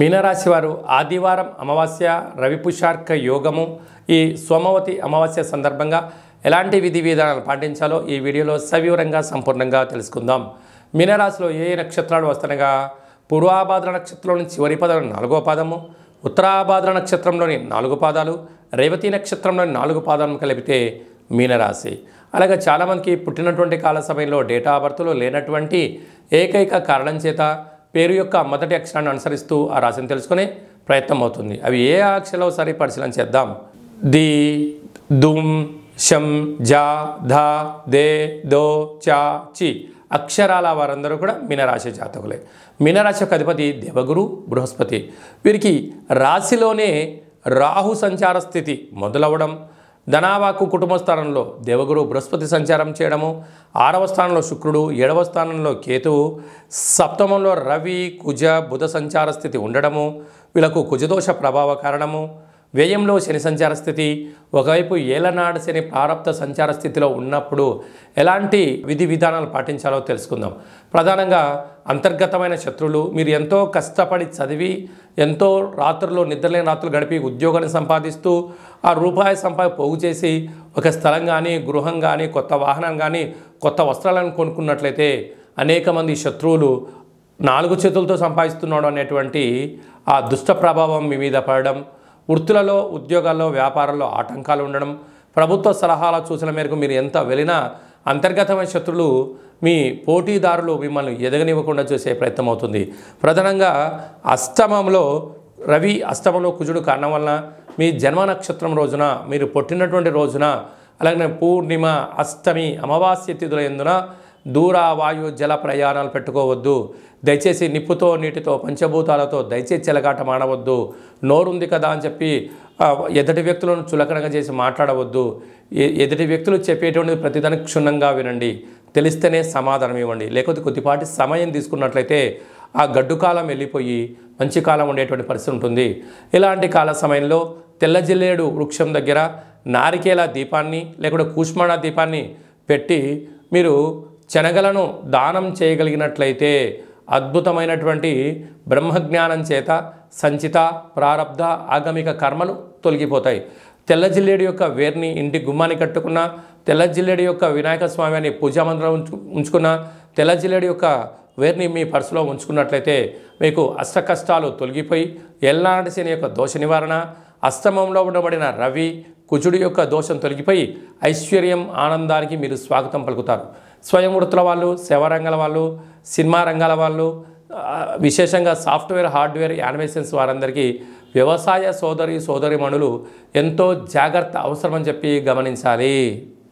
మీనరాశి వారు ఆదివారం అమావాస్య రవిపుషార్క యోగము ఈ సోమవతి అమావాస్య సందర్భంగా ఎలాంటి విధి విధానాలు పాటించాలో ఈ వీడియోలో సవివరంగా సంపూర్ణంగా తెలుసుకుందాం మీనరాశిలో ఏ నక్షత్రాలు వస్తనగా పూర్వాభాద్ర నక్షత్రంలోని చివరి పదం నాలుగో పాదము ఉత్తరాభాద్ర నక్షత్రంలోని నాలుగు పాదాలు రేవతి నక్షత్రంలోని నాలుగు పాదాలను కలిపితే మీనరాశి అలాగే చాలామందికి పుట్టినటువంటి కాల సమయంలో డేటా బర్త్లో లేనటువంటి ఏకైక కారణం చేత పేరు యొక్క మొదటి అక్షరాన్ని అనుసరిస్తూ ఆ రాశిని తెలుసుకునే ప్రయత్నం అవుతుంది అవి ఏ అక్షరాలు సరే పరిశీలన చేద్దాం ది దుమ్ షం జా ధ దే దో చా చి అక్షరాల వారందరూ కూడా మీనరాశి జాతకులే మీనరాశి యొక్క అధిపతి దేవగురు బృహస్పతి వీరికి రాశిలోనే రాహు సంచార స్థితి మొదలవడం ధనావాకు కుటుంబ స్థానంలో దేవగురు బృహస్పతి సంచారం చేయడము ఆరవ స్థానంలో శుక్రుడు ఏడవ స్థానంలో కేతువు సప్తమంలో రవి కుజ బుధ సంచార స్థితి ఉండడము వీళ్ళకు కుజదోష ప్రభావ కారణము వ్యయంలో శని సంచార స్థితి ఒకవైపు ఏలనాడు శని ప్రారంభ సంచార స్థితిలో ఉన్నప్పుడు ఎలాంటి విధి విధానాలు పాటించాలో తెలుసుకుందాం ప్రధానంగా అంతర్గతమైన శత్రువులు మీరు ఎంతో కష్టపడి చదివి ఎంతో రాత్రుల్లో నిద్రలేని రాత్రులు గడిపి ఉద్యోగాన్ని సంపాదిస్తూ ఆ రూపాయి సంపాద పోగు చేసి ఒక స్థలం కానీ గృహం కానీ కొత్త వాహనం కానీ కొత్త వస్త్రాలను కొనుక్కున్నట్లయితే అనేక మంది శత్రువులు నాలుగు చేతులతో సంపాదిస్తున్నాడు అనేటువంటి ఆ దుష్ట ప్రభావం మీ మీద పడడం వృత్తులలో ఉద్యోగాల్లో వ్యాపారాల్లో ఆటంకాలు ఉండడం ప్రభుత్వ సలహాల సూచన మేరకు మీరు ఎంత వెళ్ళినా అంతర్గతమైన శత్రులు మీ పోటీదారులు మిమ్మల్ని ఎదగనివ్వకుండా చేసే ప్రయత్నం అవుతుంది ప్రధానంగా అష్టమంలో రవి అష్టమంలో కుజుడు కారణం వలన మీ జన్మ నక్షత్రం రోజున మీరు పుట్టినటువంటి రోజున అలాగే పూర్ణిమ అష్టమి అమావాస్య తిథుల ఎందున దూర వాయు జల ప్రయాణాలు పెట్టుకోవద్దు దయచేసి నిప్పుతో నీటితో పంచభూతాలతో దయచేసి చెలగాట మాడవద్దు నోరుంది కదా అని చెప్పి ఎదుటి వ్యక్తులను చులకనగా చేసి మాట్లాడవద్దు ఎదుటి వ్యక్తులు చెప్పేటువంటి ప్రతిదానికి క్షుణ్ణంగా వినండి తెలిస్తేనే సమాధానం ఇవ్వండి లేకపోతే కొద్దిపాటి సమయం తీసుకున్నట్లయితే ఆ గడ్డు కాలం వెళ్ళిపోయి మంచి కాలం ఉండేటువంటి పరిస్థితి ఉంటుంది ఇలాంటి కాల సమయంలో తెల్లజిల్లేడు వృక్షం దగ్గర నారికేల దీపాన్ని లేకుంటే కూష్మాణ దీపాన్ని పెట్టి మీరు శనగలను దానం చేయగలిగినట్లయితే అద్భుతమైనటువంటి బ్రహ్మజ్ఞానం చేత సంచిత ప్రారబ్ధ ఆగమిక కర్మలు తొలగిపోతాయి తెల్ల జిల్లేడు యొక్క వేర్ని ఇంటి గుమ్మాన్ని కట్టుకున్న తెల్ల జిల్లేడు యొక్క వినాయక స్వామి అని పూజామంత్రం ఉంచు ఉంచుకున్న తెల్ల జిల్లేడు యొక్క వేర్ని మీ పర్సులో ఉంచుకున్నట్లయితే మీకు అష్ట కష్టాలు తొలగిపోయి ఎల్లాంటి శని యొక్క దోష నివారణ అస్తమంలో ఉండబడిన రవి కుజుడి యొక్క దోషం తొలగిపోయి ఐశ్వర్యం ఆనందానికి మీరు స్వాగతం పలుకుతారు స్వయం వృత్తుల వాళ్ళు రంగాల వాళ్ళు సినిమా రంగాల వాళ్ళు విశేషంగా సాఫ్ట్వేర్ హార్డ్వేర్ యానిమేషన్స్ వారందరికీ వ్యవసాయ సోదరి సోదరిమణులు ఎంతో జాగ్రత్త అవసరమని చెప్పి గమనించాలి